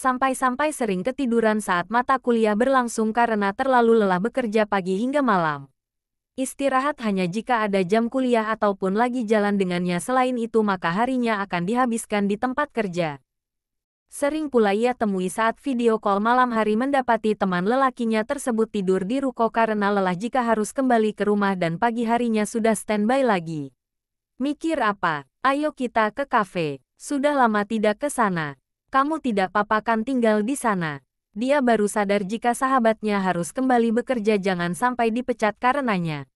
sampai-sampai sering ketiduran saat mata kuliah berlangsung karena terlalu lelah bekerja pagi hingga malam. Istirahat hanya jika ada jam kuliah ataupun lagi jalan dengannya selain itu maka harinya akan dihabiskan di tempat kerja. Sering pula ia temui saat video call malam hari mendapati teman lelakinya tersebut tidur di ruko karena lelah jika harus kembali ke rumah dan pagi harinya sudah standby lagi. Mikir apa? Ayo kita ke kafe. Sudah lama tidak ke sana kamu tidak papakan tinggal di sana. Dia baru sadar jika sahabatnya harus kembali bekerja jangan sampai dipecat karenanya.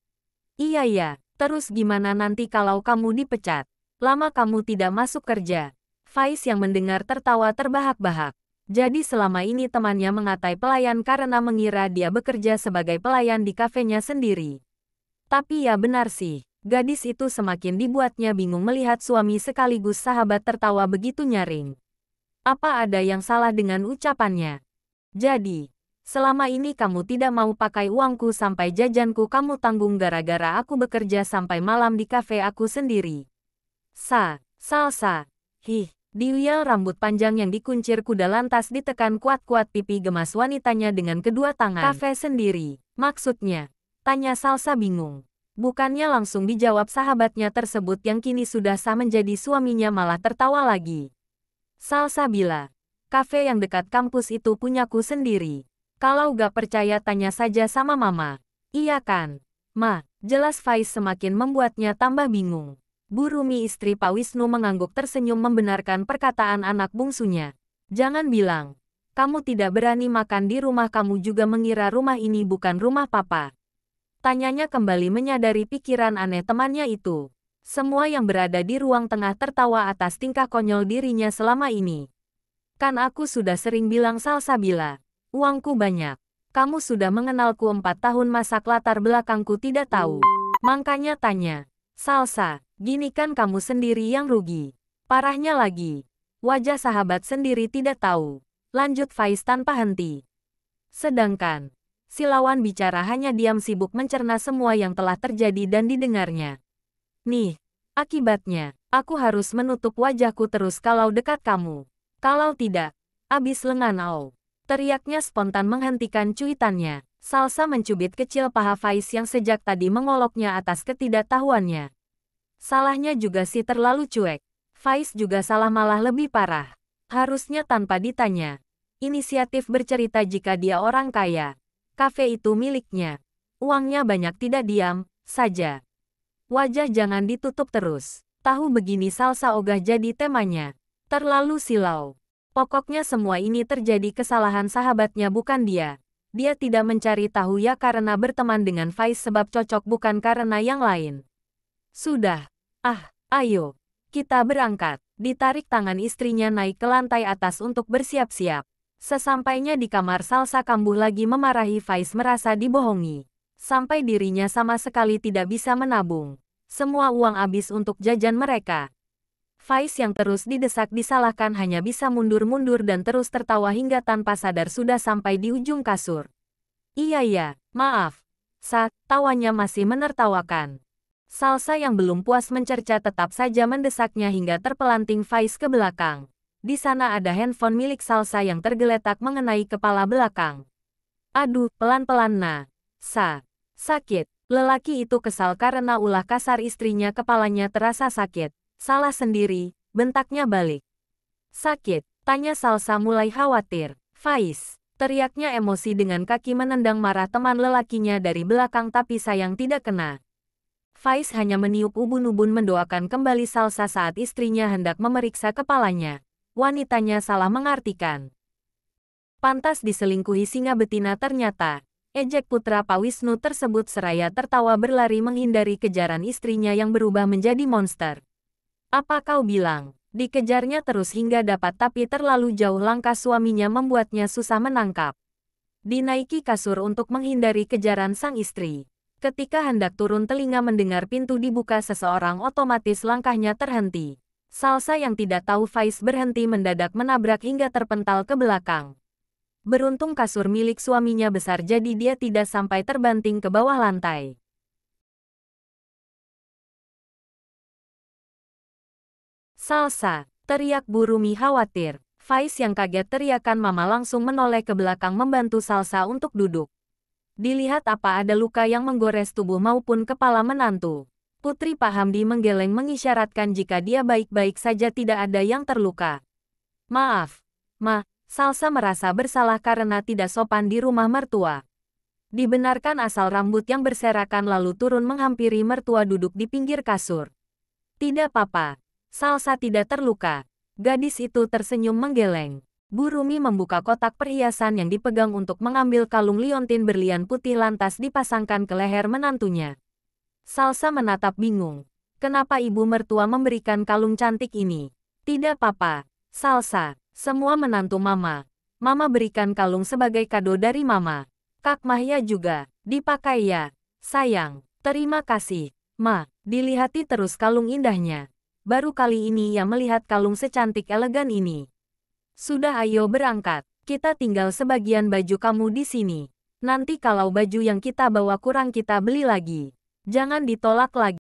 Iya ya, terus gimana nanti kalau kamu dipecat? Lama kamu tidak masuk kerja. Faiz yang mendengar tertawa terbahak-bahak. Jadi selama ini temannya mengatai pelayan karena mengira dia bekerja sebagai pelayan di kafenya sendiri. Tapi ya benar sih, gadis itu semakin dibuatnya bingung melihat suami sekaligus sahabat tertawa begitu nyaring. Apa ada yang salah dengan ucapannya? Jadi, selama ini kamu tidak mau pakai uangku sampai jajanku kamu tanggung gara-gara aku bekerja sampai malam di kafe aku sendiri. Sa, salsa, hih, Diwial rambut panjang yang dikuncir kuda lantas ditekan kuat-kuat pipi gemas wanitanya dengan kedua tangan. Kafe sendiri, maksudnya? Tanya Salsa bingung. Bukannya langsung dijawab sahabatnya tersebut yang kini sudah sah menjadi suaminya malah tertawa lagi. Salsabila. Kafe yang dekat kampus itu punyaku sendiri. Kalau gak percaya tanya saja sama mama. Iya kan? Ma, jelas Faiz semakin membuatnya tambah bingung. Bu Rumi istri Pak Wisnu mengangguk tersenyum membenarkan perkataan anak bungsunya. Jangan bilang, kamu tidak berani makan di rumah kamu juga mengira rumah ini bukan rumah papa. Tanyanya kembali menyadari pikiran aneh temannya itu. Semua yang berada di ruang tengah tertawa atas tingkah konyol dirinya selama ini. Kan aku sudah sering bilang salsa Salsabila, uangku banyak. Kamu sudah mengenalku empat tahun masa latar belakangku tidak tahu. Mangkanya tanya, Salsa, gini kan kamu sendiri yang rugi. Parahnya lagi, wajah sahabat sendiri tidak tahu. Lanjut Faiz tanpa henti. Sedangkan, Silawan bicara hanya diam sibuk mencerna semua yang telah terjadi dan didengarnya. Nih, Akibatnya, aku harus menutup wajahku terus kalau dekat kamu. Kalau tidak, abis lengan au. Teriaknya spontan menghentikan cuitannya. Salsa mencubit kecil paha Faiz yang sejak tadi mengoloknya atas ketidaktahuannya. Salahnya juga sih terlalu cuek. Faiz juga salah malah lebih parah. Harusnya tanpa ditanya. Inisiatif bercerita jika dia orang kaya. Kafe itu miliknya. Uangnya banyak tidak diam, saja. Wajah jangan ditutup terus. Tahu begini salsa ogah jadi temanya. Terlalu silau. Pokoknya semua ini terjadi kesalahan sahabatnya bukan dia. Dia tidak mencari tahu ya karena berteman dengan Faiz sebab cocok bukan karena yang lain. Sudah. Ah, ayo. Kita berangkat. Ditarik tangan istrinya naik ke lantai atas untuk bersiap-siap. Sesampainya di kamar Salsa kambuh lagi memarahi Faiz merasa dibohongi. Sampai dirinya sama sekali tidak bisa menabung semua uang habis untuk jajan mereka. Faiz yang terus didesak disalahkan hanya bisa mundur-mundur dan terus tertawa hingga tanpa sadar sudah sampai di ujung kasur. Iya ya, maaf. Sa, tawanya masih menertawakan. Salsa yang belum puas mencerca tetap saja mendesaknya hingga terpelanting Faiz ke belakang. Di sana ada handphone milik Salsa yang tergeletak mengenai kepala belakang. Aduh, pelan-pelan na. Sa. Sakit. Lelaki itu kesal karena ulah kasar istrinya kepalanya terasa sakit. Salah sendiri, bentaknya balik. Sakit, tanya Salsa mulai khawatir. Faiz, teriaknya emosi dengan kaki menendang marah teman lelakinya dari belakang tapi sayang tidak kena. Faiz hanya meniup ubun-ubun mendoakan kembali Salsa saat istrinya hendak memeriksa kepalanya. Wanitanya salah mengartikan. Pantas diselingkuhi singa betina ternyata ejek putra Pawisnu tersebut seraya tertawa berlari menghindari kejaran istrinya yang berubah menjadi monster. Apa kau bilang? Dikejarnya terus hingga dapat tapi terlalu jauh langkah suaminya membuatnya susah menangkap. Dinaiki kasur untuk menghindari kejaran sang istri. Ketika hendak turun telinga mendengar pintu dibuka seseorang otomatis langkahnya terhenti. Salsa yang tidak tahu Faiz berhenti mendadak menabrak hingga terpental ke belakang. Beruntung kasur milik suaminya besar jadi dia tidak sampai terbanting ke bawah lantai. Salsa, teriak Burumi khawatir. Faiz yang kaget teriakan mama langsung menoleh ke belakang membantu Salsa untuk duduk. Dilihat apa ada luka yang menggores tubuh maupun kepala menantu. Putri Pahamdi menggeleng mengisyaratkan jika dia baik-baik saja tidak ada yang terluka. Maaf, Ma, Salsa merasa bersalah karena tidak sopan di rumah mertua. Dibenarkan asal rambut yang berserakan lalu turun menghampiri mertua duduk di pinggir kasur. Tidak apa-apa. Salsa tidak terluka. Gadis itu tersenyum menggeleng. Bu Rumi membuka kotak perhiasan yang dipegang untuk mengambil kalung liontin berlian putih lantas dipasangkan ke leher menantunya. Salsa menatap bingung. Kenapa ibu mertua memberikan kalung cantik ini? Tidak apa-apa, Salsa. Semua menantu Mama. Mama berikan kalung sebagai kado dari Mama. Kak Mahya juga, dipakai ya. Sayang, terima kasih. Ma, dilihati terus kalung indahnya. Baru kali ini ia melihat kalung secantik elegan ini. Sudah ayo berangkat. Kita tinggal sebagian baju kamu di sini. Nanti kalau baju yang kita bawa kurang kita beli lagi. Jangan ditolak lagi.